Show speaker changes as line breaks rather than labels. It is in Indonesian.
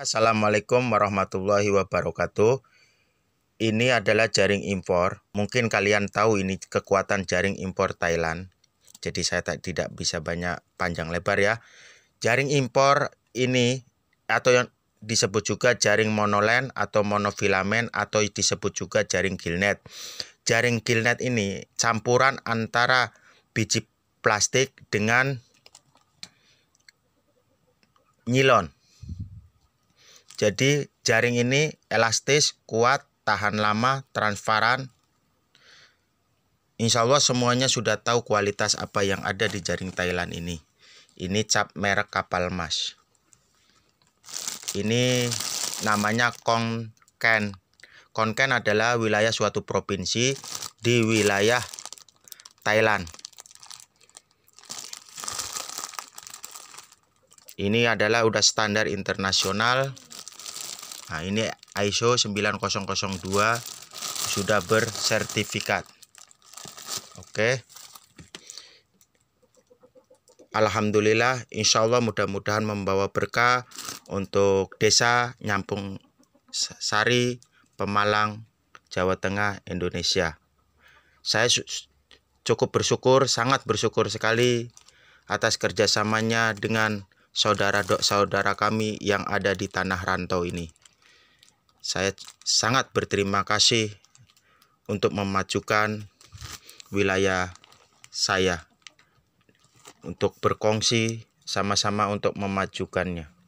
Assalamualaikum warahmatullahi wabarakatuh. Ini adalah jaring impor. Mungkin kalian tahu ini kekuatan jaring impor Thailand. Jadi saya tak, tidak bisa banyak panjang lebar ya. Jaring impor ini atau yang disebut juga jaring monolen atau monofilamen atau disebut juga jaring gillnet. Jaring gillnet ini campuran antara biji plastik dengan nilon jadi jaring ini elastis, kuat, tahan lama, transparan. Insya Allah semuanya sudah tahu kualitas apa yang ada di jaring Thailand ini. Ini cap merek kapal emas. Ini namanya Konken. Konken adalah wilayah suatu provinsi di wilayah Thailand. Ini adalah udah standar internasional Nah ini ISO 9002 sudah bersertifikat. Oke. Alhamdulillah insya Allah mudah-mudahan membawa berkah untuk desa Nyampung Sari, Pemalang, Jawa Tengah, Indonesia. Saya cukup bersyukur, sangat bersyukur sekali atas kerjasamanya dengan saudara-saudara kami yang ada di tanah rantau ini. Saya sangat berterima kasih untuk memajukan wilayah saya untuk berkongsi sama-sama untuk memajukannya.